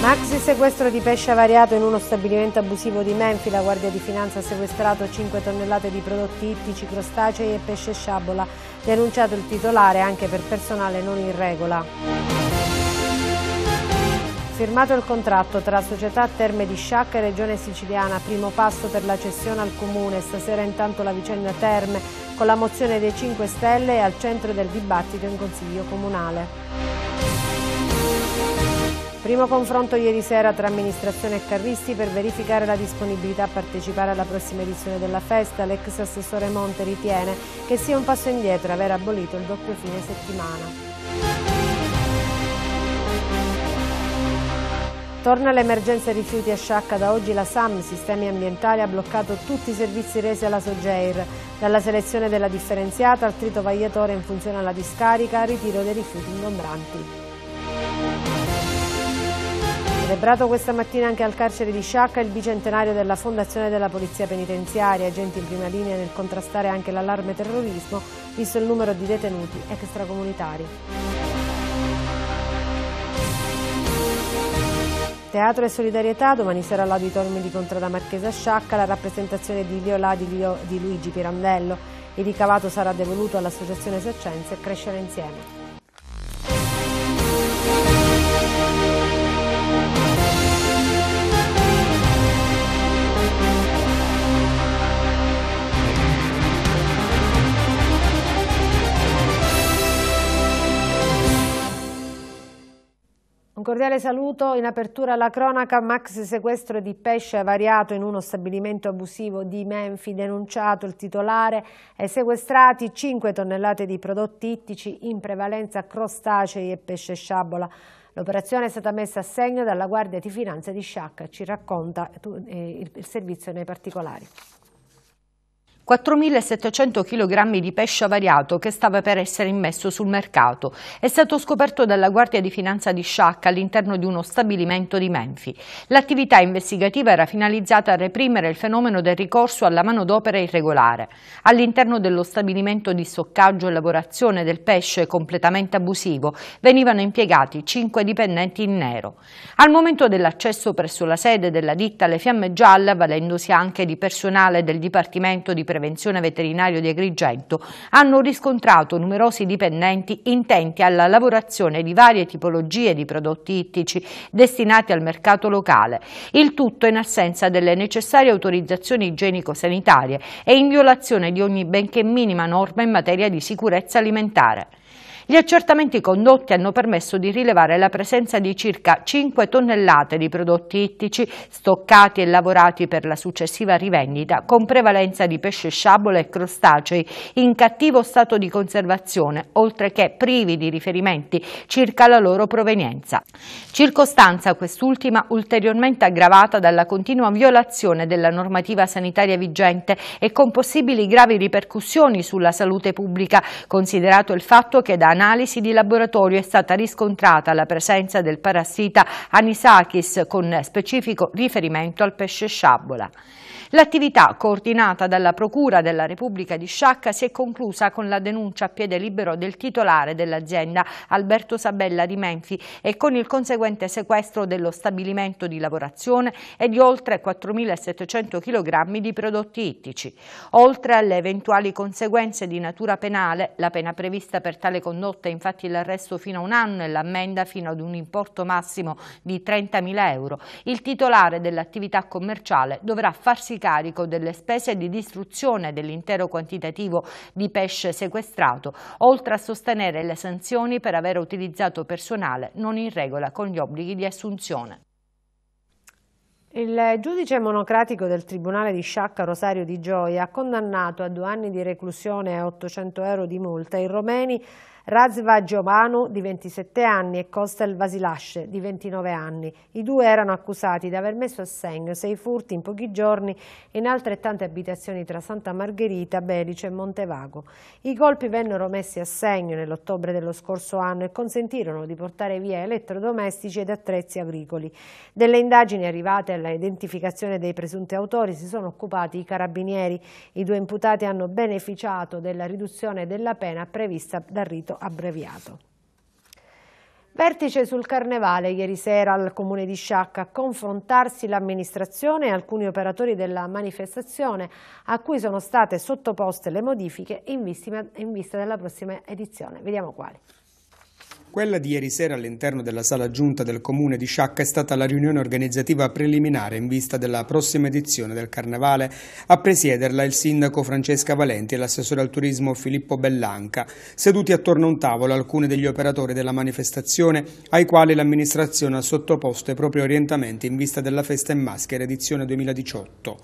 Maxi sequestro di pesce avariato in uno stabilimento abusivo di Menfi. La Guardia di Finanza ha sequestrato 5 tonnellate di prodotti ittici, crostacei e pesce sciabola. Denunciato il titolare anche per personale non in regola. Firmato il contratto tra società Terme di Sciacca e Regione Siciliana, primo passo per la cessione al Comune. Stasera intanto la vicenda Terme con la mozione dei 5 Stelle è al centro del dibattito in Consiglio Comunale. Primo confronto ieri sera tra amministrazione e carristi per verificare la disponibilità a partecipare alla prossima edizione della festa. L'ex assessore Monte ritiene che sia un passo indietro aver abolito il doppio fine settimana. Torna l'emergenza rifiuti a Sciacca, da oggi la SAM, Sistemi Ambientali, ha bloccato tutti i servizi resi alla Sogeir, dalla selezione della differenziata al trito vagliatore in funzione alla discarica, al ritiro dei rifiuti ingombranti. Celebrato questa mattina anche al carcere di Sciacca il bicentenario della fondazione della Polizia Penitenziaria, agenti in prima linea nel contrastare anche l'allarme terrorismo, visto il numero di detenuti extracomunitari. Teatro e solidarietà, domani sera all'auditorium di Contrada Marchesa Sciacca la rappresentazione di Liolà di Luigi Pirandello. Il ricavato sarà devoluto all'Associazione Esercenze Crescere Insieme. cordiale saluto. In apertura alla cronaca, max sequestro di pesce avariato in uno stabilimento abusivo di Menfi, denunciato il titolare e sequestrati 5 tonnellate di prodotti ittici, in prevalenza crostacei e pesce sciabola. L'operazione è stata messa a segno dalla Guardia di Finanza di Sciacca, ci racconta eh, eh, il servizio nei particolari. 4.700 kg di pesce avariato che stava per essere immesso sul mercato. È stato scoperto dalla Guardia di Finanza di Sciacca all'interno di uno stabilimento di Menfi. L'attività investigativa era finalizzata a reprimere il fenomeno del ricorso alla manodopera irregolare. All'interno dello stabilimento di stoccaggio e lavorazione del pesce completamente abusivo venivano impiegati 5 dipendenti in nero. Al momento dell'accesso presso la sede della ditta le fiamme gialle, avvalendosi anche di personale del Dipartimento di Prevenzione prevenzione veterinario di Agrigento hanno riscontrato numerosi dipendenti intenti alla lavorazione di varie tipologie di prodotti ittici destinati al mercato locale, il tutto in assenza delle necessarie autorizzazioni igienico-sanitarie e in violazione di ogni benché minima norma in materia di sicurezza alimentare. Gli accertamenti condotti hanno permesso di rilevare la presenza di circa 5 tonnellate di prodotti ittici stoccati e lavorati per la successiva rivendita, con prevalenza di pesce sciabola e crostacei in cattivo stato di conservazione, oltre che privi di riferimenti circa la loro provenienza. Circostanza quest'ultima ulteriormente aggravata dalla continua violazione della normativa sanitaria vigente e con possibili gravi ripercussioni sulla salute pubblica, considerato il fatto che da analisi di laboratorio è stata riscontrata la presenza del parassita Anisakis con specifico riferimento al pesce sciabola. L'attività coordinata dalla Procura della Repubblica di Sciacca si è conclusa con la denuncia a piede libero del titolare dell'azienda Alberto Sabella di Menfi e con il conseguente sequestro dello stabilimento di lavorazione e di oltre 4.700 kg di prodotti ittici. Oltre alle eventuali conseguenze di natura penale, la pena prevista per tale condotta è infatti l'arresto fino a un anno e l'ammenda fino ad un importo massimo di 30.000 euro. Il titolare dell'attività commerciale dovrà farsi carico delle spese di distruzione dell'intero quantitativo di pesce sequestrato, oltre a sostenere le sanzioni per aver utilizzato personale non in regola con gli obblighi di assunzione. Il giudice monocratico del Tribunale di Sciacca Rosario Di Gioia ha condannato a due anni di reclusione e 800 euro di multa i romeni Razva Giovano, di 27 anni, e Costel Vasilasce, di 29 anni. I due erano accusati di aver messo a segno sei furti in pochi giorni in altrettante abitazioni tra Santa Margherita, Belice e Montevago. I colpi vennero messi a segno nell'ottobre dello scorso anno e consentirono di portare via elettrodomestici ed attrezzi agricoli. Delle indagini arrivate alla identificazione dei presunti autori si sono occupati i carabinieri. I due imputati hanno beneficiato della riduzione della pena prevista dal rito abbreviato. Vertice sul carnevale ieri sera al comune di Sciacca, a confrontarsi l'amministrazione e alcuni operatori della manifestazione a cui sono state sottoposte le modifiche in vista della prossima edizione. Vediamo quali. Quella di ieri sera all'interno della sala giunta del comune di Sciacca è stata la riunione organizzativa preliminare in vista della prossima edizione del Carnevale. A presiederla il sindaco Francesca Valenti e l'assessore al turismo Filippo Bellanca, seduti attorno a un tavolo alcuni degli operatori della manifestazione ai quali l'amministrazione ha sottoposto i propri orientamenti in vista della festa in maschera edizione 2018,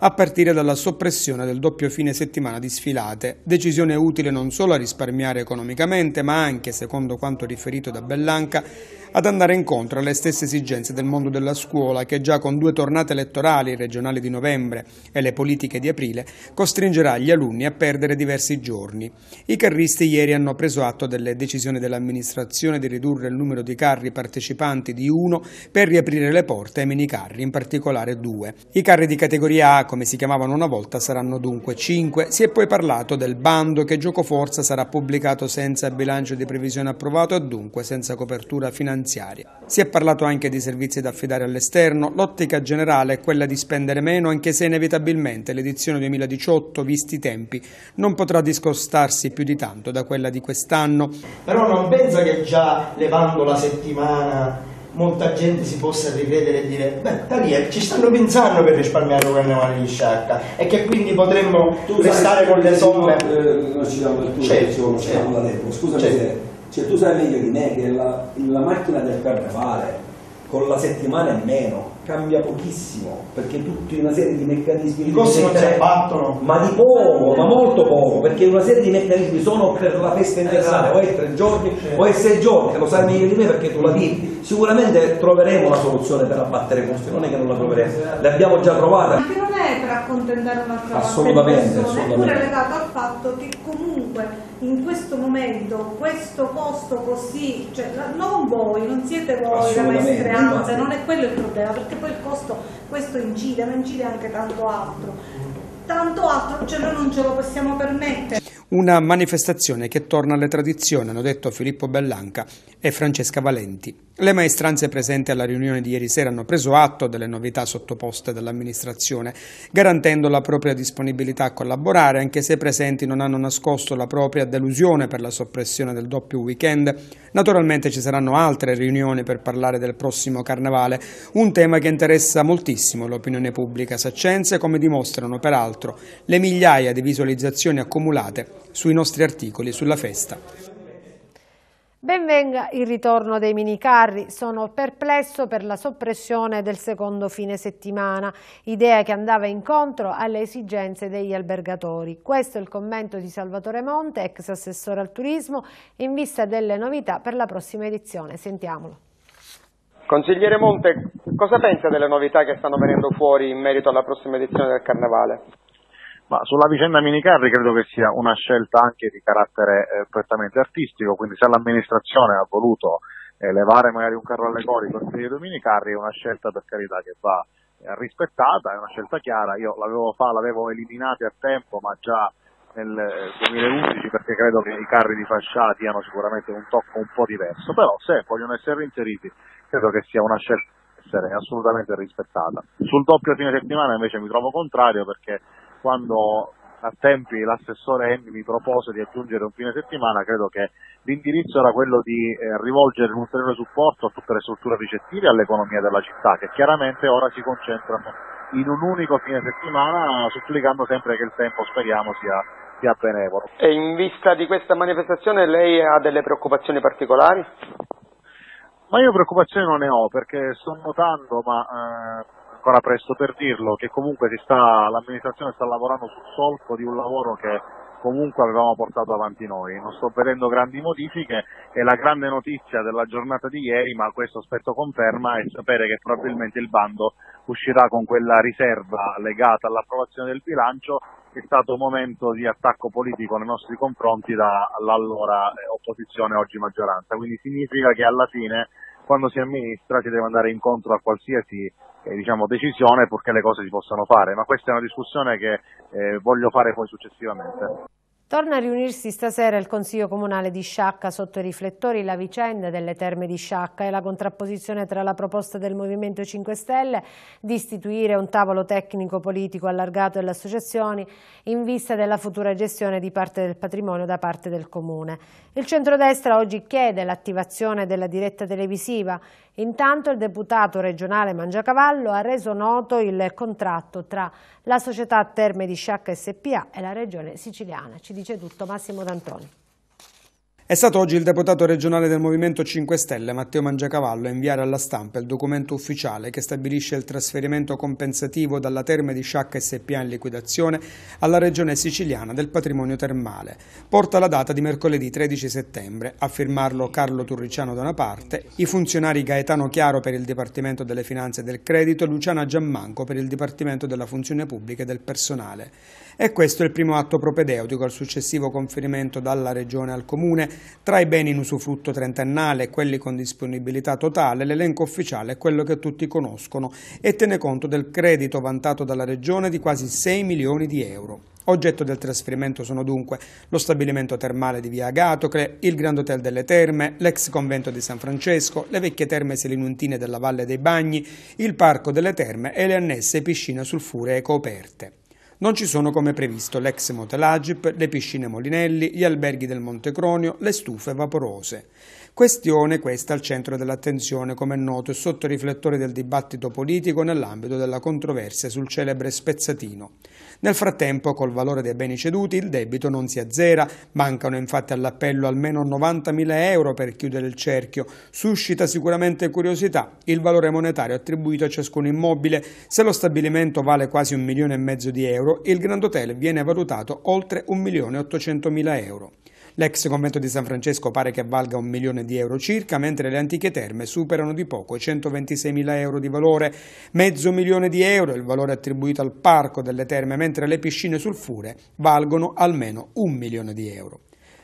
a partire dalla soppressione del doppio fine settimana di sfilate, decisione utile non solo a risparmiare economicamente ma anche, secondo quanto riferito riferito da Bellanca, ad andare incontro alle stesse esigenze del mondo della scuola che già con due tornate elettorali regionali di novembre e le politiche di aprile costringerà gli alunni a perdere diversi giorni. I carristi ieri hanno preso atto delle decisioni dell'amministrazione di ridurre il numero di carri partecipanti di uno per riaprire le porte ai minicarri, in particolare due. I carri di categoria A, come si chiamavano una volta, saranno dunque cinque. Si è poi parlato del bando che gioco forza sarà pubblicato senza bilancio di previsione approvato dunque senza copertura finanziaria. Si è parlato anche di servizi da affidare all'esterno, l'ottica generale è quella di spendere meno anche se inevitabilmente l'edizione 2018, visti i tempi, non potrà discostarsi più di tanto da quella di quest'anno. Però non pensa che già levando la settimana molta gente si possa ricredere e dire beh da lì ci stanno pensando per risparmiare un carnevale di sciacca e che quindi potremmo tu restare con le somme eh, certo, non ci dà apertura certo, diciamo, certo. scusami certo. se cioè tu sai meglio di me che la, la macchina del carnevale con la settimana in meno cambia pochissimo perché tutti una serie di meccanismi i costi non si abbattono ma di poco, ma molto poco perché una serie di meccanismi sono per la festa integrale esatto. o è tre giorni o è sei giorni lo sai meglio di me perché tu la vivi sicuramente troveremo una soluzione per abbattere i costi non è che non la troveremo esatto. l'abbiamo già trovata ma che non è per accontentare un'altra assolutamente, assolutamente. è pure legato al fatto che comunque comunque in questo momento questo posto così, cioè, non voi, non siete voi la maestranza, non è quello il problema, perché poi il costo questo incide, ma incide anche tanto altro tanto altro ce lo non ce lo possiamo permettere. Una manifestazione che torna alle tradizioni, hanno detto Filippo Bellanca e Francesca Valenti. Le maestranze presenti alla riunione di ieri sera hanno preso atto delle novità sottoposte dall'amministrazione, garantendo la propria disponibilità a collaborare, anche se i presenti non hanno nascosto la propria delusione per la soppressione del doppio weekend. Naturalmente ci saranno altre riunioni per parlare del prossimo carnevale, un tema che interessa moltissimo l'opinione pubblica saccense, come dimostrano peraltro peraltro le migliaia di visualizzazioni accumulate sui nostri articoli sulla festa. Benvenga il ritorno dei minicarri, sono perplesso per la soppressione del secondo fine settimana, idea che andava incontro alle esigenze degli albergatori. Questo è il commento di Salvatore Monte, ex assessore al turismo, in vista delle novità per la prossima edizione. Sentiamolo. Consigliere Monte, cosa pensa delle novità che stanno venendo fuori in merito alla prossima edizione del Carnevale? Ma sulla vicenda Minicarri credo che sia una scelta anche di carattere eh, prettamente artistico, quindi se l'amministrazione ha voluto elevare eh, magari un carro allegorico in stile Minicarri è una scelta per carità che va eh, rispettata, è una scelta chiara, io l'avevo, fa, l'avevo eliminata a tempo ma già nel 2011 eh, perché credo che i carri di fascia diano sicuramente un tocco un po' diverso, però se vogliono essere inseriti credo che sia una scelta essere assolutamente rispettata. Sul doppio fine settimana invece mi trovo contrario perché quando a tempi l'assessore Enni mi propose di aggiungere un fine settimana, credo che l'indirizzo era quello di eh, rivolgere un ulteriore supporto a tutte le strutture ricettive e all'economia della città, che chiaramente ora si concentrano in un unico fine settimana, supplicando sempre che il tempo, speriamo, sia, sia benevolo. E in vista di questa manifestazione lei ha delle preoccupazioni particolari? Ma io preoccupazioni non ne ho perché sto notando, ma eh, ancora presto per dirlo, che comunque sta, l'amministrazione sta lavorando sul solco di un lavoro che comunque avevamo portato avanti noi. Non sto vedendo grandi modifiche e la grande notizia della giornata di ieri, ma questo aspetto conferma, è sapere che probabilmente il bando uscirà con quella riserva legata all'approvazione del bilancio che è stato un momento di attacco politico nei nostri confronti dall'allora eh, opposizione oggi maggioranza. Quindi significa che alla fine quando si amministra si deve andare incontro a qualsiasi eh, diciamo, decisione purché le cose si possano fare, ma questa è una discussione che eh, voglio fare poi successivamente. Torna a riunirsi stasera il Consiglio Comunale di Sciacca sotto i riflettori la vicenda delle terme di Sciacca e la contrapposizione tra la proposta del Movimento 5 Stelle di istituire un tavolo tecnico-politico allargato alle associazioni in vista della futura gestione di parte del patrimonio da parte del Comune. Il centrodestra oggi chiede l'attivazione della diretta televisiva Intanto il deputato regionale Mangiacavallo ha reso noto il contratto tra la società Terme di Sciacca SPA e la regione siciliana. Ci dice tutto Massimo D'Antoni. È stato oggi il deputato regionale del Movimento 5 Stelle Matteo Mangiacavallo a inviare alla stampa il documento ufficiale che stabilisce il trasferimento compensativo dalla Terme di Sciacca SPA in liquidazione alla regione siciliana del patrimonio termale. Porta la data di mercoledì 13 settembre, a firmarlo Carlo Turriciano da una parte, i funzionari Gaetano Chiaro per il Dipartimento delle Finanze e del Credito e Luciana Giammanco per il Dipartimento della Funzione Pubblica e del Personale e questo è il primo atto propedeutico al successivo conferimento dalla Regione al Comune tra i beni in usufrutto trentennale e quelli con disponibilità totale, l'elenco ufficiale è quello che tutti conoscono e tiene conto del credito vantato dalla Regione di quasi 6 milioni di euro. Oggetto del trasferimento sono dunque lo stabilimento termale di Via Agatocle, il Grand Hotel delle Terme, l'ex convento di San Francesco, le vecchie terme selinuntine della Valle dei Bagni, il Parco delle Terme e le annesse piscine sulfuree coperte. Non ci sono come previsto l'ex motel Agip, le piscine Molinelli, gli alberghi del Monte Cronio, le stufe vaporose. Questione questa al centro dell'attenzione, come è noto, e sotto i riflettori del dibattito politico nell'ambito della controversia sul celebre spezzatino. Nel frattempo, col valore dei beni ceduti, il debito non si azzera, mancano infatti all'appello almeno 90.000 euro per chiudere il cerchio. Suscita sicuramente curiosità il valore monetario attribuito a ciascun immobile. Se lo stabilimento vale quasi un milione e mezzo di euro, il Grand Hotel viene valutato oltre 1.800.000 euro. L'ex convento di San Francesco pare che valga un milione di euro circa, mentre le antiche terme superano di poco i 126 mila euro di valore, mezzo milione di euro il valore attribuito al parco delle terme, mentre le piscine sulfure valgono almeno un milione di euro.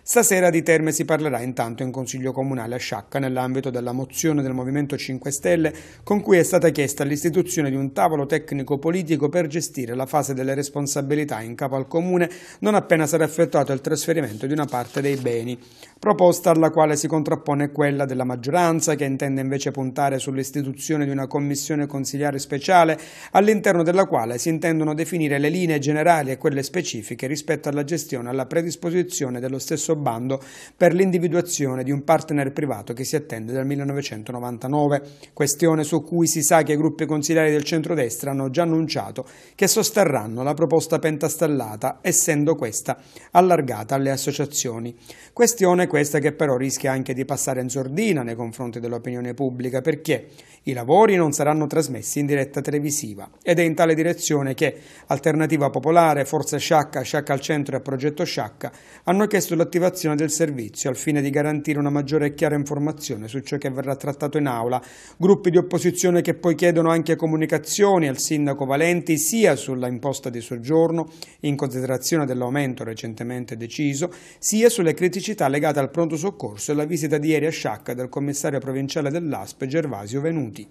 Stasera di Terme si parlerà intanto in Consiglio Comunale a Sciacca nell'ambito della mozione del Movimento 5 Stelle con cui è stata chiesta l'istituzione di un tavolo tecnico-politico per gestire la fase delle responsabilità in capo al Comune non appena sarà effettuato il trasferimento di una parte dei beni, proposta alla quale si contrappone quella della maggioranza che intende invece puntare sull'istituzione di una commissione consigliare speciale all'interno della quale si intendono definire le linee generali e quelle specifiche rispetto alla gestione e alla predisposizione dello stesso bando per l'individuazione di un partner privato che si attende dal 1999, questione su cui si sa che i gruppi consigliari del centrodestra hanno già annunciato che sosterranno la proposta pentastallata, essendo questa allargata alle associazioni. Questione questa che però rischia anche di passare in sordina nei confronti dell'opinione pubblica, perché i lavori non saranno trasmessi in diretta televisiva ed è in tale direzione che Alternativa Popolare, Forza Sciacca, Sciacca al Centro e Progetto Sciacca hanno chiesto l'attivazione motivazione del servizio, al fine di garantire una maggiore e chiara informazione su ciò che verrà trattato in aula. Gruppi di opposizione che poi chiedono anche comunicazioni al sindaco Valenti sia sulla imposta di soggiorno, in considerazione dell'aumento recentemente deciso, sia sulle criticità legate al pronto soccorso e alla visita di ieri a Sciacca del commissario provinciale dell'ASP Gervasio Venuti.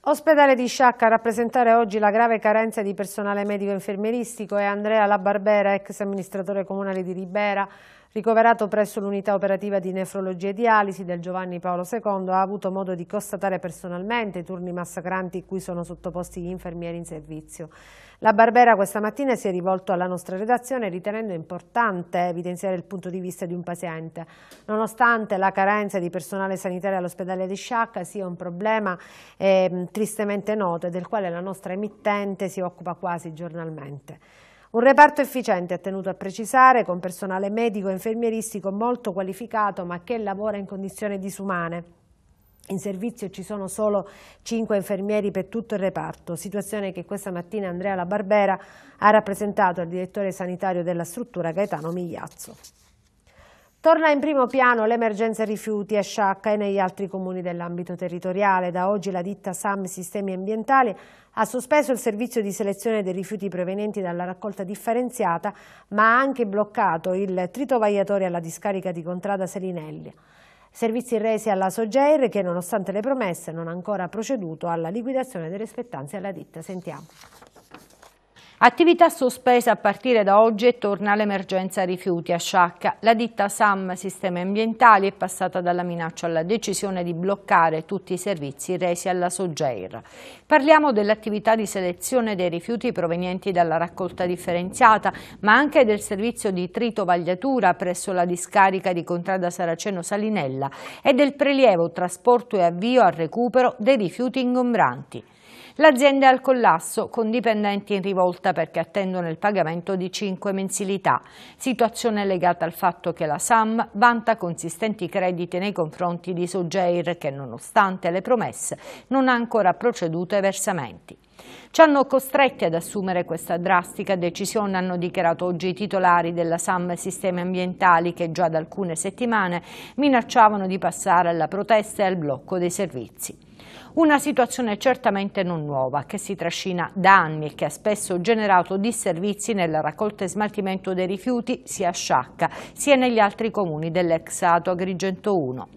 Ospedale di Sciacca a rappresentare oggi la grave carenza di personale medico infermieristico è Andrea Labarbera, ex amministratore comunale di Ribera. Ricoverato presso l'unità operativa di nefrologia e dialisi del Giovanni Paolo II, ha avuto modo di constatare personalmente i turni massacranti cui sono sottoposti gli infermieri in servizio. La Barbera questa mattina si è rivolto alla nostra redazione ritenendo importante evidenziare il punto di vista di un paziente. Nonostante la carenza di personale sanitario all'ospedale di Sciacca sia un problema eh, tristemente noto e del quale la nostra emittente si occupa quasi giornalmente. Un reparto efficiente, è tenuto a precisare, con personale medico e infermieristico molto qualificato ma che lavora in condizioni disumane. In servizio ci sono solo 5 infermieri per tutto il reparto, situazione che questa mattina Andrea La Barbera ha rappresentato al direttore sanitario della struttura Gaetano Migliazzo. Torna in primo piano l'emergenza rifiuti a Sciacca e negli altri comuni dell'ambito territoriale. Da oggi la ditta SAM Sistemi Ambientali ha sospeso il servizio di selezione dei rifiuti provenienti dalla raccolta differenziata, ma ha anche bloccato il tritovagliatore alla discarica di Contrada Selinelli. Servizi resi alla Sogeir che nonostante le promesse non ha ancora proceduto alla liquidazione delle spettanze alla ditta. Sentiamo. Attività sospesa a partire da oggi e torna l'emergenza rifiuti a Sciacca. La ditta SAM Sistemi Ambientali è passata dalla minaccia alla decisione di bloccare tutti i servizi resi alla Sogeir. Parliamo dell'attività di selezione dei rifiuti provenienti dalla raccolta differenziata, ma anche del servizio di tritovagliatura presso la discarica di Contrada Saraceno Salinella e del prelievo, trasporto e avvio al recupero dei rifiuti ingombranti. L'azienda è al collasso, con dipendenti in rivolta perché attendono il pagamento di 5 mensilità. Situazione legata al fatto che la SAM vanta consistenti crediti nei confronti di Sogeir che nonostante le promesse non ha ancora proceduto ai versamenti. Ci hanno costretti ad assumere questa drastica decisione, hanno dichiarato oggi i titolari della SAM Sistemi Ambientali che già da alcune settimane minacciavano di passare alla protesta e al blocco dei servizi. Una situazione certamente non nuova, che si trascina da anni e che ha spesso generato disservizi nella raccolta e smaltimento dei rifiuti sia a Sciacca sia negli altri comuni dell'ex Agrigento 1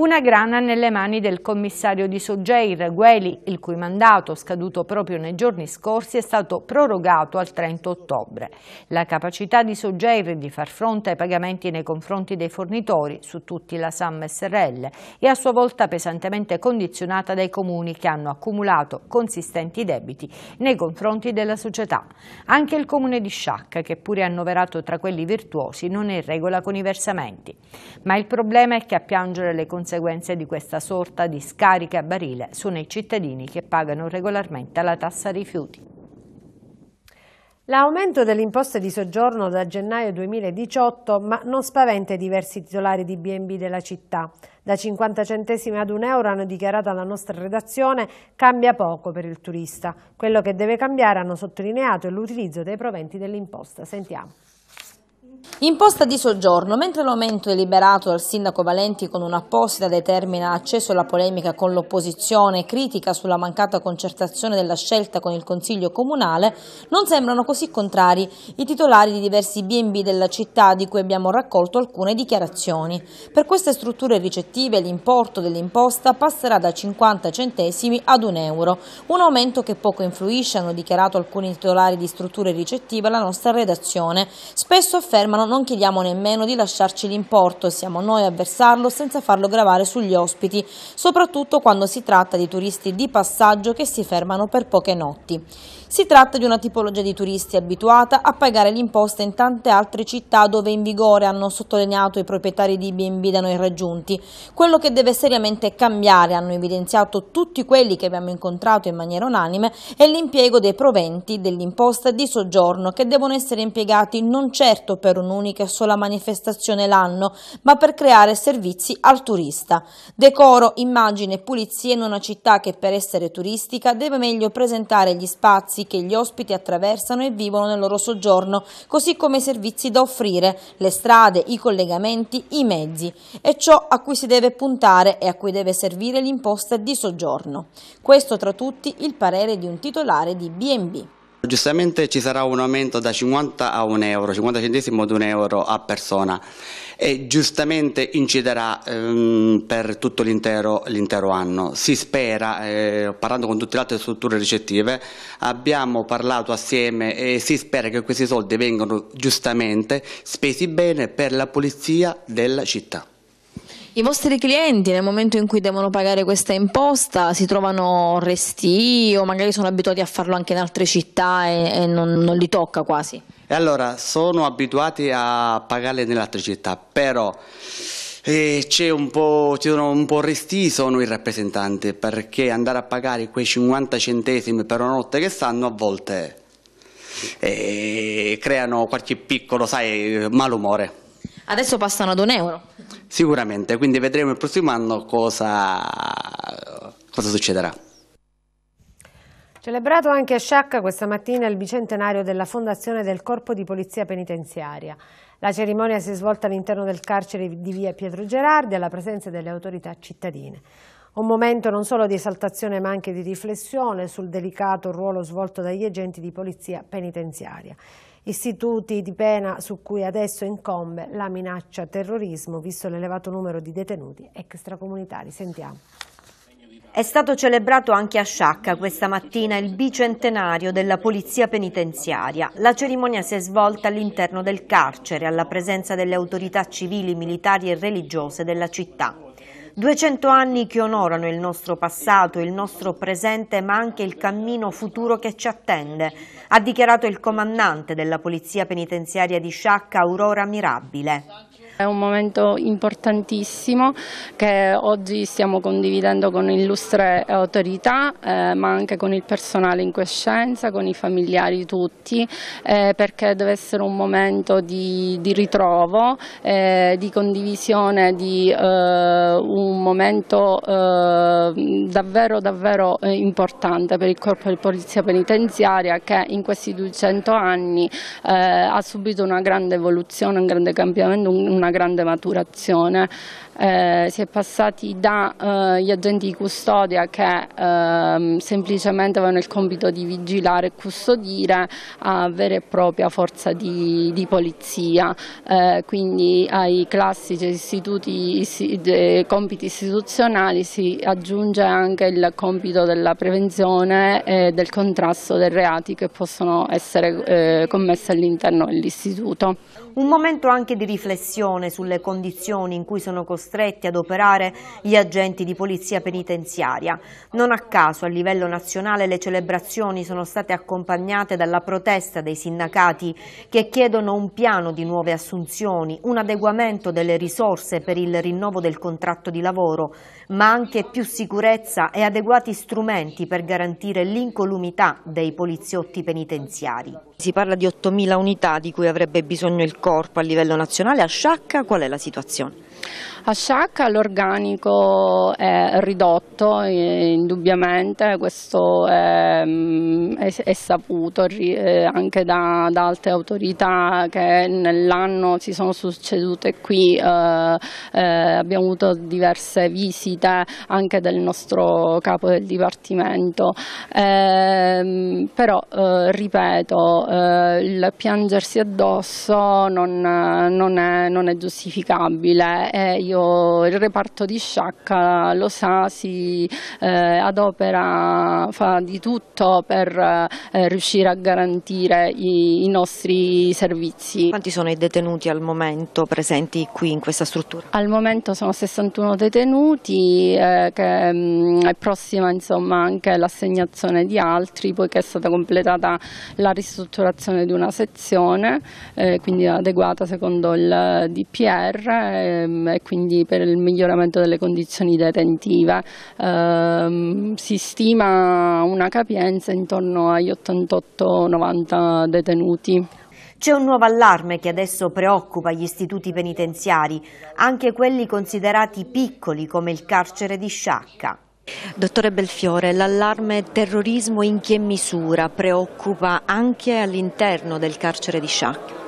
una grana nelle mani del commissario di Soggeir, Gueli, il cui mandato, scaduto proprio nei giorni scorsi, è stato prorogato al 30 ottobre. La capacità di Soggeir di far fronte ai pagamenti nei confronti dei fornitori, su tutti la SAM SRL, è a sua volta pesantemente condizionata dai comuni che hanno accumulato consistenti debiti nei confronti della società. Anche il comune di Sciacca, che pure è annoverato tra quelli virtuosi, non è in regola con i versamenti. Ma il problema è che a piangere le conseguenze conseguenze di questa sorta di scarica a barile sono i cittadini che pagano regolarmente la tassa rifiuti. L'aumento delle imposte di soggiorno da gennaio 2018 ma non spaventa i diversi titolari di B&B della città. Da 50 centesimi ad un euro hanno dichiarato alla nostra redazione cambia poco per il turista. Quello che deve cambiare hanno sottolineato è l'utilizzo dei proventi dell'imposta. Sentiamo. Imposta di soggiorno. Mentre l'aumento deliberato dal sindaco Valenti con un'apposita determina ha acceso la polemica con l'opposizione critica sulla mancata concertazione della scelta con il Consiglio Comunale, non sembrano così contrari i titolari di diversi B&B della città di cui abbiamo raccolto alcune dichiarazioni. Per queste strutture ricettive l'importo dell'imposta passerà da 50 centesimi ad 1 euro, un aumento che poco influisce, hanno dichiarato alcuni titolari di strutture ricettive alla nostra redazione, spesso afferma ma non chiediamo nemmeno di lasciarci l'importo, e siamo noi a versarlo senza farlo gravare sugli ospiti, soprattutto quando si tratta di turisti di passaggio che si fermano per poche notti. Si tratta di una tipologia di turisti abituata a pagare l'imposta in tante altre città dove è in vigore, hanno sottolineato i proprietari di B&B da noi raggiunti. Quello che deve seriamente cambiare, hanno evidenziato tutti quelli che abbiamo incontrato in maniera unanime, è l'impiego dei proventi dell'imposta di soggiorno che devono essere impiegati non certo per un'unica e sola manifestazione l'anno, ma per creare servizi al turista. Decoro, immagine e pulizia in una città che per essere turistica deve meglio presentare gli spazi spazi che gli ospiti attraversano e vivono nel loro soggiorno, così come i servizi da offrire, le strade, i collegamenti, i mezzi. È ciò a cui si deve puntare e a cui deve servire l'imposta di soggiorno. Questo tra tutti il parere di un titolare di B&B. Giustamente ci sarà un aumento da 50 a 1 euro, 50 centesimo ad 1 euro a persona e giustamente inciderà ehm, per tutto l'intero, anno. Si spera, eh, parlando con tutte le altre strutture ricettive, abbiamo parlato assieme e si spera che questi soldi vengano giustamente spesi bene per la pulizia della città. I vostri clienti nel momento in cui devono pagare questa imposta si trovano resti o magari sono abituati a farlo anche in altre città e, e non, non li tocca quasi? E allora sono abituati a pagarle nell'elettricità, però eh, c'è un po', ci sono un po' resti sono i rappresentanti perché andare a pagare quei 50 centesimi per una notte che stanno a volte eh, creano qualche piccolo, sai, malumore. Adesso passano ad un euro. Sicuramente, quindi vedremo il prossimo anno cosa, cosa succederà. Celebrato anche a Sciacca questa mattina il bicentenario della fondazione del Corpo di Polizia Penitenziaria. La cerimonia si è svolta all'interno del carcere di via Pietro Gerardi alla presenza delle autorità cittadine. Un momento non solo di esaltazione ma anche di riflessione sul delicato ruolo svolto dagli agenti di polizia penitenziaria. Istituti di pena su cui adesso incombe la minaccia terrorismo visto l'elevato numero di detenuti extracomunitari. Sentiamo. È stato celebrato anche a Sciacca questa mattina il bicentenario della Polizia Penitenziaria. La cerimonia si è svolta all'interno del carcere, alla presenza delle autorità civili, militari e religiose della città. 200 anni che onorano il nostro passato, il nostro presente, ma anche il cammino futuro che ci attende, ha dichiarato il comandante della Polizia Penitenziaria di Sciacca, Aurora Mirabile. È un momento importantissimo che oggi stiamo condividendo con illustre autorità eh, ma anche con il personale in coscienza, con i familiari tutti eh, perché deve essere un momento di, di ritrovo, eh, di condivisione di eh, un momento eh, davvero davvero eh, importante per il corpo di polizia penitenziaria che in questi 200 anni ha subito una grande evoluzione, un grande cambiamento, una grande maturazione eh, si è passati dagli eh, agenti di custodia che eh, semplicemente avevano il compito di vigilare e custodire a vera e propria forza di, di polizia, eh, quindi ai classici istituti, compiti istituzionali si aggiunge anche il compito della prevenzione e del contrasto dei reati che possono essere eh, commessi all'interno dell'istituto. Un momento anche di riflessione sulle condizioni in cui sono costretti costretti ad operare gli agenti di polizia penitenziaria. Non a caso a livello nazionale le celebrazioni sono state accompagnate dalla protesta dei sindacati che chiedono un piano di nuove assunzioni, un adeguamento delle risorse per il rinnovo del contratto di lavoro, ma anche più sicurezza e adeguati strumenti per garantire l'incolumità dei poliziotti penitenziari. Si parla di 8.000 unità di cui avrebbe bisogno il corpo a livello nazionale. A Sciacca qual è la situazione? A Sciacca l'organico è ridotto, eh, indubbiamente, questo è, mm, è, è saputo eh, anche da, da, altre autorità che nell'anno si sono succedute qui, eh, eh abbiamo avuto diverse visite anche del nostro capo del Dipartimento, ehm, eh, però ripeto, il piangersi addosso non, non, è, non è giustificabile eh, io, il reparto di Sciacca lo sa, si eh, adopera, fa di tutto per eh, riuscire a garantire i, i, nostri servizi. Quanti sono i detenuti al momento presenti qui in questa struttura? Al momento sono 61 detenuti, eh, che, mh, mm, è prossima insomma, anche l'assegnazione di altri poiché è stata completata la ristrutturazione di una sezione, eh, quindi adeguata secondo il eh, DPR. Ehm, Ehm, e quindi per il miglioramento delle condizioni detentive. Eh, si stima una capienza intorno agli 88-90 detenuti. C'è un nuovo allarme che adesso preoccupa gli istituti penitenziari, anche quelli considerati piccoli come il carcere di Sciacca. Dottore Belfiore, l'allarme terrorismo in che misura preoccupa anche all'interno del carcere di Sciacca?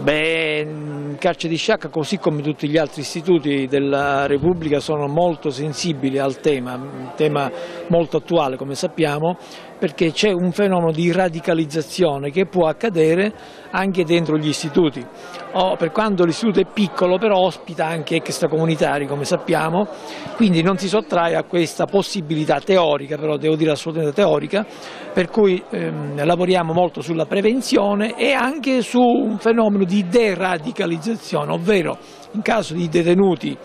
Beh, il carcere di Sciacca, così come tutti gli altri istituti della Repubblica, sono molto sensibili al tema, un tema molto attuale come sappiamo, perché c'è un fenomeno di radicalizzazione che può accadere anche dentro gli istituti. O per quanto l'istituto è piccolo però ospita anche extracomunitari come sappiamo, quindi non si sottrae a questa possibilità teorica, però devo dire assolutamente teorica, per cui ehm, lavoriamo molto sulla prevenzione e anche su un fenomeno di deradicalizzazione, ovvero in caso di detenuti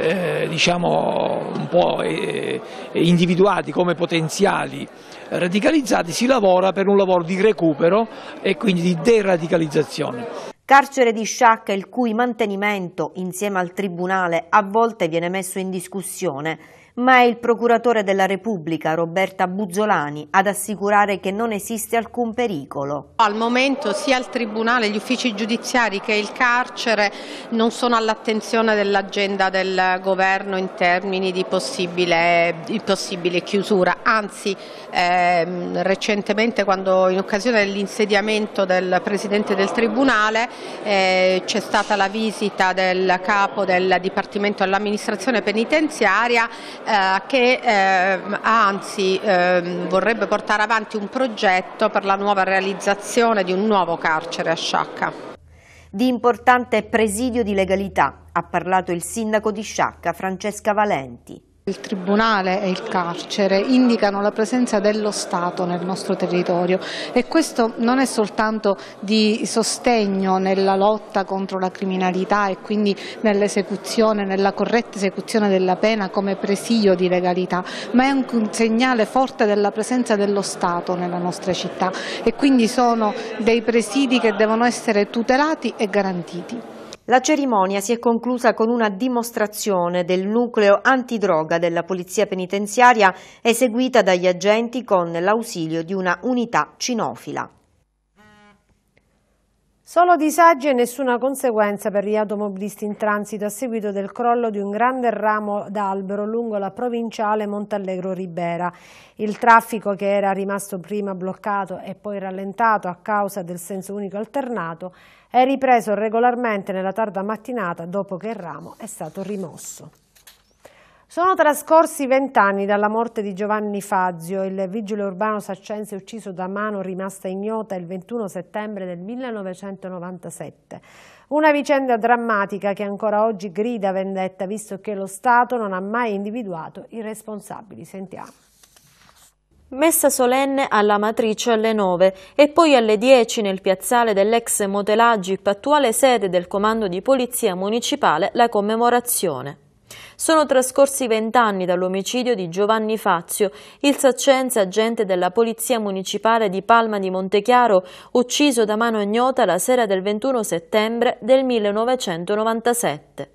eh, diciamo un po' eh, individuati come potenziali radicalizzati si lavora per un lavoro di recupero e quindi di deradicalizzazione. Carcere di Sciacca il cui mantenimento insieme al Tribunale a volte viene messo in discussione, ma è il Procuratore della Repubblica Roberta Buzzolani ad assicurare che non esiste alcun pericolo. Al momento sia il Tribunale, gli uffici giudiziari che il carcere non sono all'attenzione dell'agenda del Governo in termini di possibile, di possibile chiusura, anzi ehm, recentemente quando in occasione dell'insediamento del Presidente del Tribunale eh, c'è stata la visita del capo del Dipartimento dell'amministrazione penitenziaria eh, che ehm, anzi ehm, vorrebbe portare avanti un progetto per la nuova realizzazione di un nuovo carcere a Sciacca di importante presidio di legalità, ha parlato il sindaco di Sciacca Francesca Valenti. Il tribunale e il carcere indicano la presenza dello Stato nel nostro territorio e questo non è soltanto di sostegno nella lotta contro la criminalità e quindi nell'esecuzione, nella corretta esecuzione della pena come presidio di legalità, ma è anche un segnale forte della presenza dello Stato nella nostra città e quindi sono dei presidi che devono essere tutelati e garantiti. La cerimonia si è conclusa con una dimostrazione del nucleo antidroga della Polizia Penitenziaria eseguita dagli agenti con l'ausilio di una unità cinofila. Solo disagi e nessuna conseguenza per gli automobilisti in transito a seguito del crollo di un grande ramo d'albero lungo la provinciale Montallegro Ribera. Il traffico che era rimasto prima bloccato e poi rallentato a causa del senso unico alternato è ripreso regolarmente nella tarda mattinata dopo che il ramo è stato rimosso. Sono trascorsi vent'anni dalla morte di Giovanni Fazio, il vigile urbano saccense ucciso da mano rimasta ignota il 21 settembre del 1997. Una vicenda drammatica che ancora oggi grida vendetta, visto che lo Stato non ha mai individuato i responsabili. Sentiamo. Messa solenne alla Matrice alle 9 e poi alle 10 nel piazzale dell'ex Motelagip, attuale sede del Comando di Polizia Municipale, la commemorazione. Sono trascorsi vent'anni dall'omicidio di Giovanni Fazio, il saccenza agente della Polizia Municipale di Palma di Montechiaro, ucciso da mano ignota la sera del 21 settembre del 1997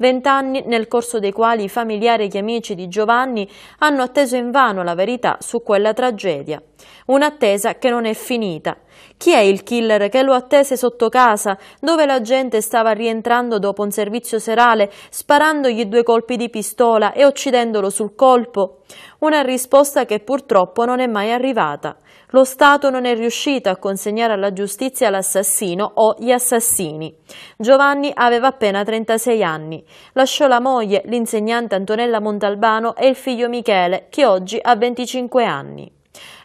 vent'anni nel corso dei quali i familiari e gli amici di Giovanni hanno atteso invano la verità su quella tragedia. Un'attesa che non è finita. Chi è il killer che lo attese sotto casa, dove la gente stava rientrando dopo un servizio serale, sparandogli due colpi di pistola e uccidendolo sul colpo? Una risposta che purtroppo non è mai arrivata. Lo Stato non è riuscito a consegnare alla giustizia l'assassino o gli assassini. Giovanni aveva appena 36 anni. Lasciò la moglie, l'insegnante Antonella Montalbano e il figlio Michele, che oggi ha 25 anni.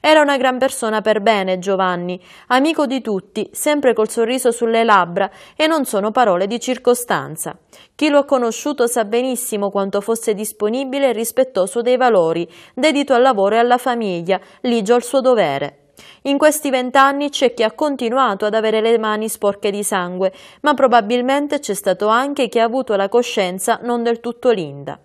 Era una gran persona per bene, Giovanni, amico di tutti, sempre col sorriso sulle labbra, e non sono parole di circostanza. Chi lo ha conosciuto sa benissimo quanto fosse disponibile e rispettoso dei valori, dedito al lavoro e alla famiglia, ligio al suo dovere. In questi vent'anni c'è chi ha continuato ad avere le mani sporche di sangue, ma probabilmente c'è stato anche chi ha avuto la coscienza non del tutto linda.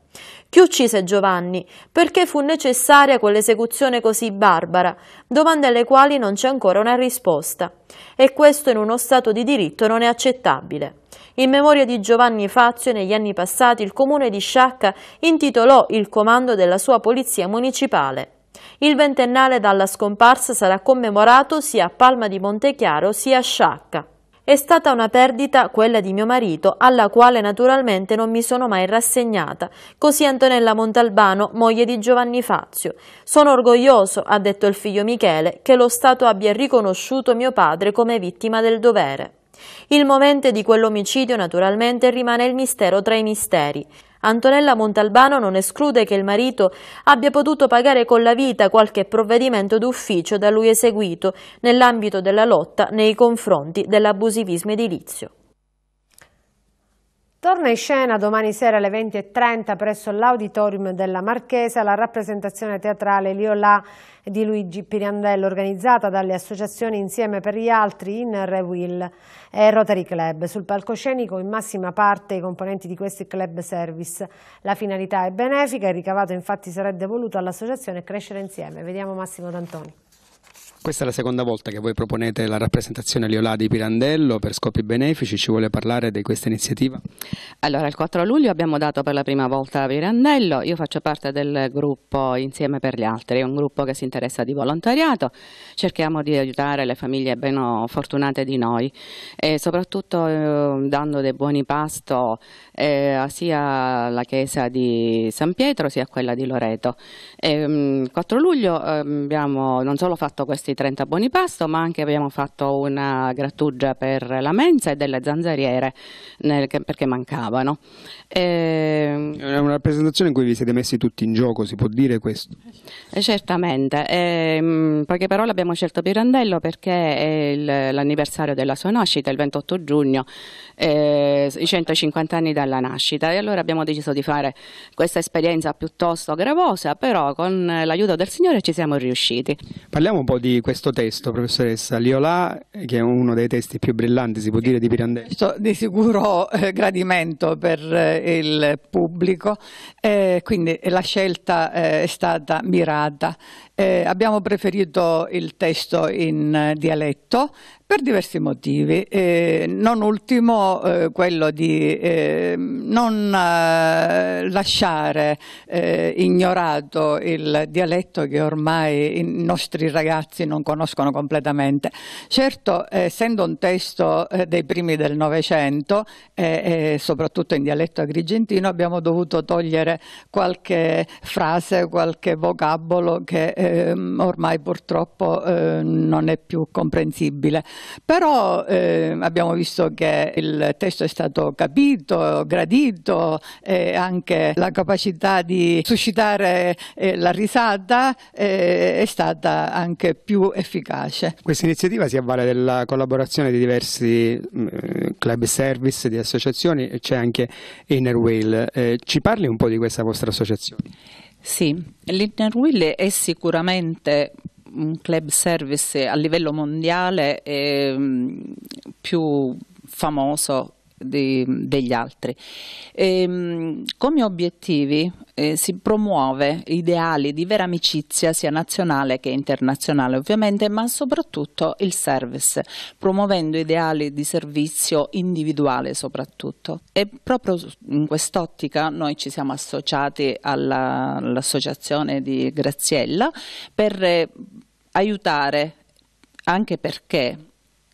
Chi uccise Giovanni? Perché fu necessaria quell'esecuzione così barbara? Domande alle quali non c'è ancora una risposta. E questo in uno Stato di diritto non è accettabile. In memoria di Giovanni Fazio, negli anni passati il comune di Sciacca intitolò il comando della sua polizia municipale. Il ventennale dalla scomparsa sarà commemorato sia a Palma di Montechiaro sia a Sciacca. È stata una perdita, quella di mio marito, alla quale naturalmente non mi sono mai rassegnata. Così Antonella Montalbano, moglie di Giovanni Fazio. Sono orgoglioso, ha detto il figlio Michele, che lo Stato abbia riconosciuto mio padre come vittima del dovere. Il momento di quell'omicidio naturalmente rimane il mistero tra i misteri. Antonella Montalbano non esclude che il marito abbia potuto pagare con la vita qualche provvedimento d'ufficio da lui eseguito nell'ambito della lotta nei confronti dell'abusivismo edilizio. Torna in scena domani sera alle 20.30 presso l'Auditorium della Marchesa la rappresentazione teatrale Liolà di Luigi Pirandello organizzata dalle associazioni Insieme per gli Altri in Rewill e Rotary Club. Sul palcoscenico in massima parte i componenti di questi club service. La finalità è benefica, il ricavato infatti sarebbe voluto all'associazione Crescere Insieme. Vediamo Massimo D'Antoni. Questa è la seconda volta che voi proponete la rappresentazione Liolà di Pirandello per scopi benefici, ci vuole parlare di questa iniziativa? Allora, il 4 luglio abbiamo dato per la prima volta a Pirandello, io faccio parte del gruppo Insieme per gli altri, è un gruppo che si interessa di volontariato, cerchiamo di aiutare le famiglie meno fortunate di noi e soprattutto eh, dando dei buoni pasto eh, sia alla chiesa di San Pietro sia a quella di Loreto. Il ehm, 4 luglio eh, abbiamo non solo fatto questi questi 30 buoni pasto, ma anche abbiamo fatto una grattugia per la mensa e delle zanzariere nel, perché mancavano. E... Ehm, è una rappresentazione in cui vi siete messi tutti in gioco, si può dire questo? E eh, certamente, e, ehm, poche parole abbiamo scelto Pirandello perché è l'anniversario della sua nascita, il 28 giugno, eh, i 150 anni dalla nascita e allora abbiamo deciso di fare questa esperienza piuttosto gravosa, però con l'aiuto del Signore ci siamo riusciti. Parliamo un po' di questo testo, professoressa Liola, che è uno dei testi più brillanti, si può dire, di Pirandello. Di sicuro eh, gradimento per eh, il pubblico, eh, quindi la scelta eh, è stata mirata. Eh, abbiamo preferito il testo in eh, dialetto per diversi motivi, eh, non ultimo eh, quello di eh, non eh, lasciare eh, ignorato il dialetto che ormai i nostri ragazzi non conoscono completamente. Certo, essendo un testo eh, dei primi del Novecento, e soprattutto in dialetto agrigentino, abbiamo dovuto togliere qualche frase, qualche vocabolo che ehm, ormai purtroppo non è più comprensibile. Però eh, abbiamo visto che il testo è stato capito, gradito, e eh, anche la capacità di suscitare eh, la risata eh, è stata anche più efficace. Questa iniziativa si avvale della collaborazione di diversi mm, eh, club service, di associazioni, e c'è anche Inner Whale. ci parli un po' di questa vostra associazione? Sì, l'Inner Whale è sicuramente un club service a livello mondiale ehm, più famoso di, degli altri. E, ehm, come obiettivi eh, si promuove ideali di vera amicizia sia nazionale che internazionale ovviamente, ma soprattutto il service, promuovendo ideali di servizio individuale soprattutto. E proprio in quest'ottica noi ci siamo associati all'associazione all di Graziella per eh, aiutare anche perché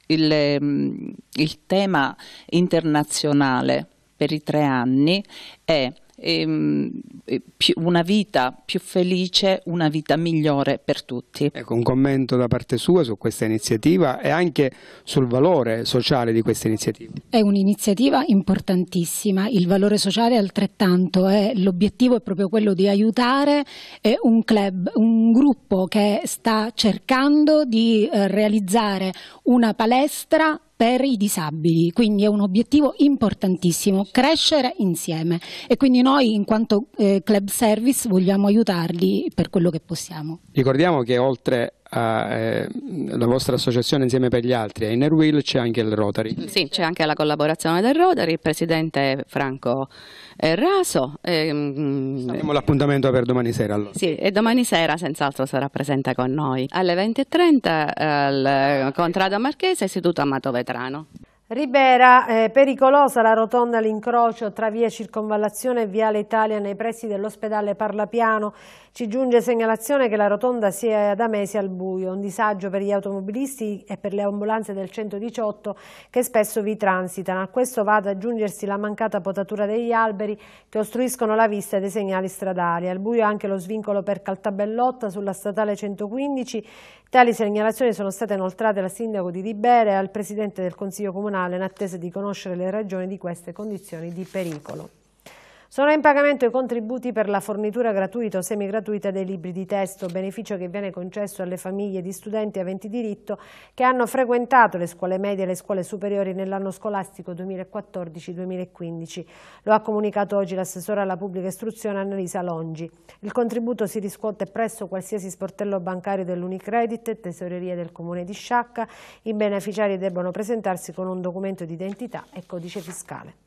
il, ehm, il tema internazionale per i tre anni è Ehm, una vita più felice, una vita migliore per tutti. Ecco, un commento da parte sua su questa iniziativa e anche sul valore sociale di questa iniziativa. È un'iniziativa importantissima, il valore sociale altrettanto, eh. l'obiettivo è proprio quello di aiutare eh, un club, un gruppo che sta cercando di eh, realizzare una palestra per i disabili, quindi è un obiettivo importantissimo, crescere insieme e quindi noi in quanto eh, club service vogliamo aiutarli per quello che possiamo. Ricordiamo che oltre a, eh, la vostra associazione insieme per gli altri, a Inner Wheel c'è anche il Rotary. Sì, c'è anche la collaborazione del Rotary, il presidente Franco eh, raso. Abbiamo ehm, eh. l'appuntamento per domani sera allora. Sì, e domani sera senz'altro sarà presente con noi. Alle 20.30 al eh, Contrada Marchese, istituto Amato Vetrano. Ribera, eh, pericolosa la rotonda all'incrocio tra via Circonvallazione e viale Italia nei pressi dell'ospedale Parlapiano. Ci giunge segnalazione che la rotonda sia da mesi al buio, un disagio per gli automobilisti e per le ambulanze del 118 che spesso vi transitano. A questo va ad aggiungersi la mancata potatura degli alberi che ostruiscono la vista dei segnali stradali. Al buio anche lo svincolo per Caltabellotta sulla statale 115. Tali segnalazioni sono state inoltrate al sindaco di Ribere e al presidente del Consiglio Comunale in attesa di conoscere le ragioni di queste condizioni di pericolo. Sono in pagamento i contributi per la fornitura gratuita o semigratuita dei libri di testo, beneficio che viene concesso alle famiglie di studenti aventi diritto che hanno frequentato le scuole medie e le scuole superiori nell'anno scolastico 2014-2015. Lo ha comunicato oggi l'assessore alla pubblica istruzione Annalisa Longi. Il contributo si riscuote presso qualsiasi sportello bancario dell'Unicredit e tesoreria del comune di Sciacca. I beneficiari debbono presentarsi con un documento di identità e codice fiscale.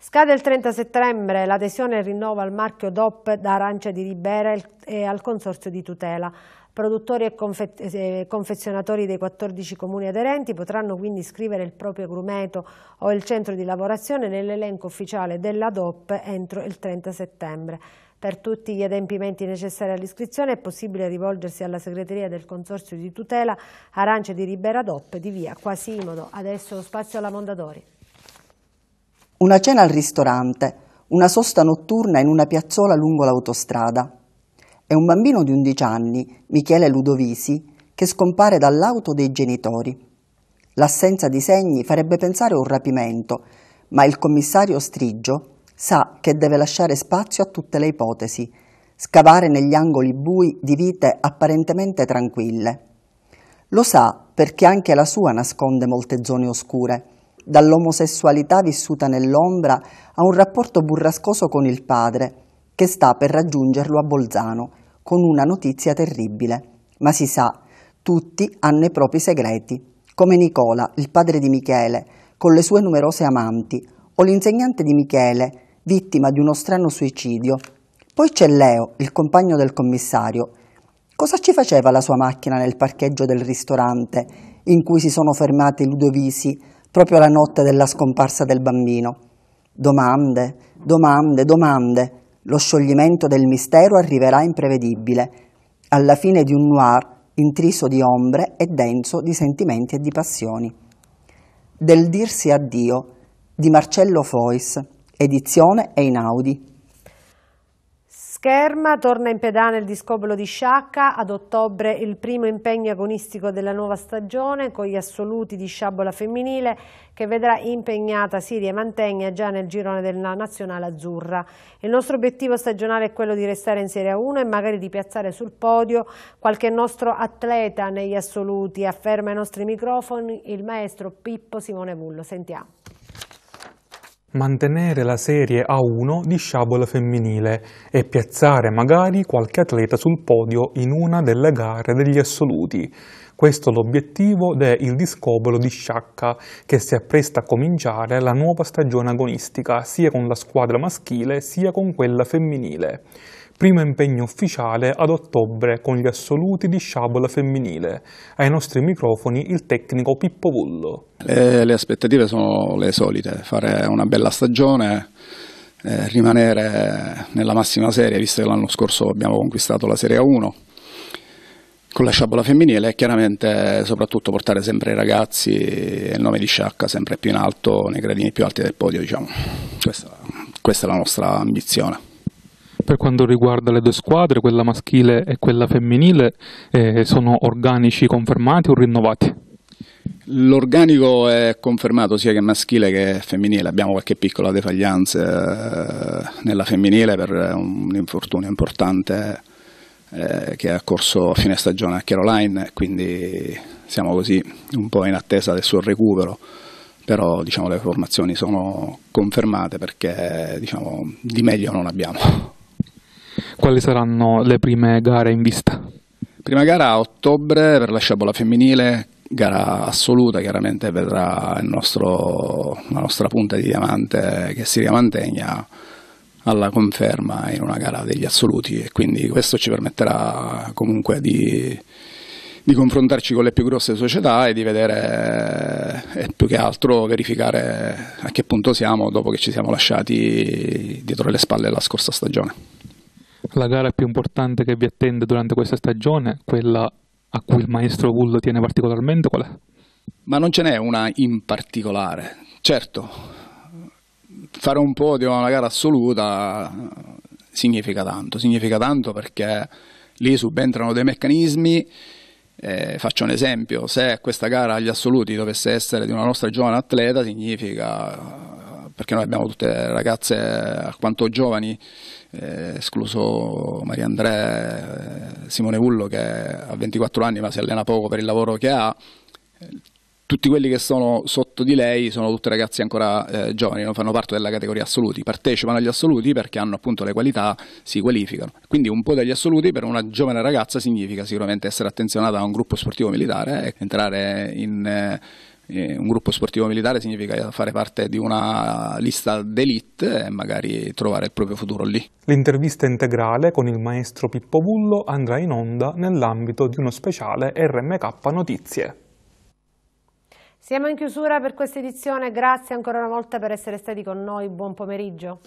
Scade il 30 settembre l'adesione e rinnovo al marchio DOP da Arancia di Ribera e al Consorzio di tutela. Produttori e confezionatori dei 14 comuni aderenti potranno quindi iscrivere il proprio grumeto o il centro di lavorazione nell'elenco ufficiale della DOP entro il 30 settembre. Per tutti gli adempimenti necessari all'iscrizione è possibile rivolgersi alla segreteria del Consorzio di tutela Arancia di Ribera DOP di via Quasimodo. Adesso spazio alla Mondadori. Una cena al ristorante, una sosta notturna in una piazzola lungo l'autostrada. È un bambino di 11 anni, Michele Ludovisi, che scompare dall'auto dei genitori. L'assenza di segni farebbe pensare a un rapimento, ma il commissario Strigio sa che deve lasciare spazio a tutte le ipotesi, scavare negli angoli bui di vite apparentemente tranquille. Lo sa perché anche la sua nasconde molte zone oscure dall'omosessualità vissuta nell'ombra a un rapporto burrascoso con il padre, che sta per raggiungerlo a Bolzano con una notizia terribile. Ma si sa, tutti hanno i propri segreti, come Nicola, il padre di Michele, con le sue numerose amanti, o l'insegnante di Michele, vittima di uno strano suicidio. Poi c'è Leo, il compagno del commissario. Cosa ci faceva la sua macchina nel parcheggio del ristorante in cui si sono fermati Ludovisi proprio la notte della scomparsa del bambino. Domande, domande, domande. Lo scioglimento del mistero arriverà imprevedibile, alla fine di un noir intriso di ombre e denso di sentimenti e di passioni. Del dirsi addio di Marcello Fois, edizione Einaudi Scherma torna in pedana il discobolo di Sciacca, ad ottobre il primo impegno agonistico della nuova stagione con gli assoluti di sciabola femminile che vedrà impegnata Siria Mantegna già nel girone della nazionale azzurra. Il nostro obiettivo stagionale è quello di restare in Serie 1 e magari di piazzare sul podio qualche nostro atleta negli assoluti, afferma ai nostri microfoni il maestro Pippo Simone Bullo. Sentiamo mantenere la serie A1 di sciabola femminile e piazzare magari qualche atleta sul podio in una delle gare degli assoluti. Questo è l'obiettivo del Discobolo di Sciacca, che si appresta a cominciare la nuova stagione agonistica, sia con la squadra maschile sia con quella femminile primo impegno ufficiale ad ottobre con gli assoluti di sciabola femminile. Ai nostri microfoni il tecnico Pippo Vullo. Le, eh, le aspettative sono le solite, fare una bella stagione, eh, rimanere nella massima serie, visto che l'anno scorso abbiamo conquistato la Serie 1 con la sciabola femminile e chiaramente soprattutto portare sempre i ragazzi e il nome di Sciacca sempre più in alto, nei gradini più alti del podio, diciamo. questa, questa è la nostra ambizione per quanto riguarda le due squadre, quella maschile e quella femminile, eh, sono organici confermati o rinnovati? L'organico è confermato sia che maschile che femminile, abbiamo qualche piccola defaglianza eh, nella femminile per un infortunio importante eh, che è accorso a fine stagione a Caroline, quindi siamo così un po' in attesa del suo recupero, però diciamo, le formazioni sono confermate perché diciamo, di meglio non abbiamo quali saranno le prime gare in vista? Prima gara a ottobre per la sciabola femminile, gara assoluta chiaramente vedrà nostro, la nostra punta di diamante che si riamantegna alla conferma in una gara degli assoluti e quindi questo ci permetterà comunque di, di confrontarci con le più grosse società e di vedere e più che altro verificare a che punto siamo dopo che ci siamo lasciati dietro le spalle la scorsa stagione. La gara più importante che vi attende durante questa stagione, quella a cui il maestro Wood tiene particolarmente, qual è? Ma non ce n'è una in particolare. Certo, fare un podio a una gara assoluta significa tanto, significa tanto perché lì subentrano dei meccanismi. Eh, faccio un esempio, se questa gara agli assoluti dovesse essere di una nostra giovane atleta, significa perché noi abbiamo tutte ragazze eh, alquanto giovani, eh, escluso Maria Andrea, eh, Simone Vullo che ha 24 anni ma si allena poco per il lavoro che ha. Tutti quelli che sono sotto di lei sono tutti ragazzi ancora eh, giovani, non fanno parte della categoria assoluti, partecipano agli assoluti perché hanno appunto le qualità, si qualificano. Quindi un po' degli assoluti per una giovane ragazza significa sicuramente essere attenzionata a un gruppo sportivo militare, entrare in eh, eh, un gruppo sportivo militare significa fare parte di una lista d'elite e magari trovare il proprio futuro lì. L'intervista integrale con il maestro Pippo Bullo andrà in onda nell'ambito di uno speciale RMK Notizie. Siamo in chiusura per questa edizione, grazie ancora una volta per essere stati con noi, buon pomeriggio.